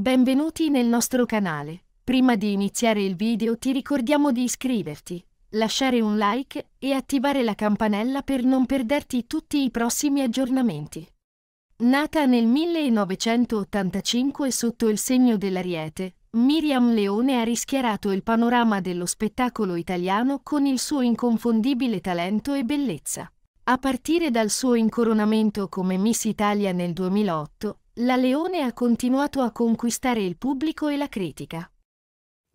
Benvenuti nel nostro canale. Prima di iniziare il video ti ricordiamo di iscriverti, lasciare un like e attivare la campanella per non perderti tutti i prossimi aggiornamenti. Nata nel 1985 sotto il segno dell'Ariete, Miriam Leone ha rischiarato il panorama dello spettacolo italiano con il suo inconfondibile talento e bellezza. A partire dal suo incoronamento come Miss Italia nel 2008, la Leone ha continuato a conquistare il pubblico e la critica.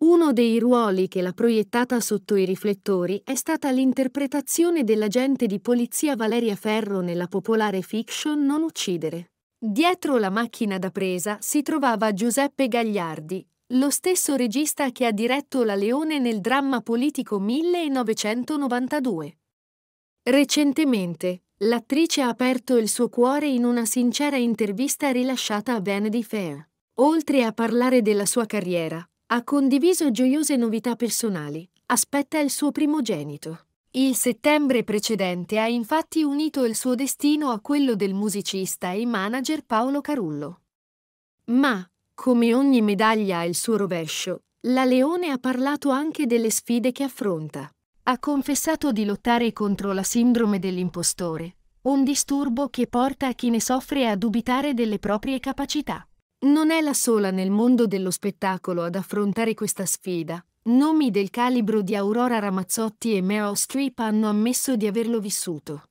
Uno dei ruoli che l'ha proiettata sotto i riflettori è stata l'interpretazione dell'agente di polizia Valeria Ferro nella popolare fiction Non uccidere. Dietro la macchina da presa si trovava Giuseppe Gagliardi, lo stesso regista che ha diretto La Leone nel dramma politico 1992. Recentemente, L'attrice ha aperto il suo cuore in una sincera intervista rilasciata a Vanity Fair. Oltre a parlare della sua carriera, ha condiviso gioiose novità personali. Aspetta il suo primogenito. Il settembre precedente ha infatti unito il suo destino a quello del musicista e manager Paolo Carullo. Ma, come ogni medaglia ha il suo rovescio, la Leone ha parlato anche delle sfide che affronta ha confessato di lottare contro la sindrome dell'impostore, un disturbo che porta chi ne soffre a dubitare delle proprie capacità. Non è la sola nel mondo dello spettacolo ad affrontare questa sfida. Nomi del calibro di Aurora Ramazzotti e Meryl Streep hanno ammesso di averlo vissuto.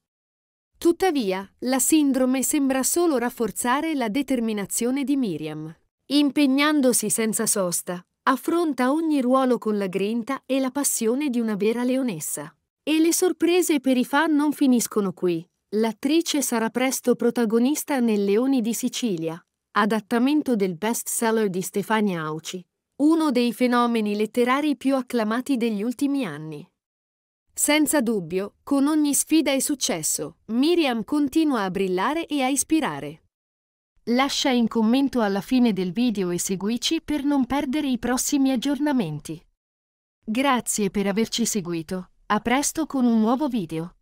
Tuttavia, la sindrome sembra solo rafforzare la determinazione di Miriam. Impegnandosi senza sosta, Affronta ogni ruolo con la grinta e la passione di una vera leonessa. E le sorprese per i fan non finiscono qui. L'attrice sarà presto protagonista nel Leoni di Sicilia, adattamento del bestseller di Stefania Auci, uno dei fenomeni letterari più acclamati degli ultimi anni. Senza dubbio, con ogni sfida e successo, Miriam continua a brillare e a ispirare. Lascia un commento alla fine del video e seguici per non perdere i prossimi aggiornamenti. Grazie per averci seguito. A presto con un nuovo video.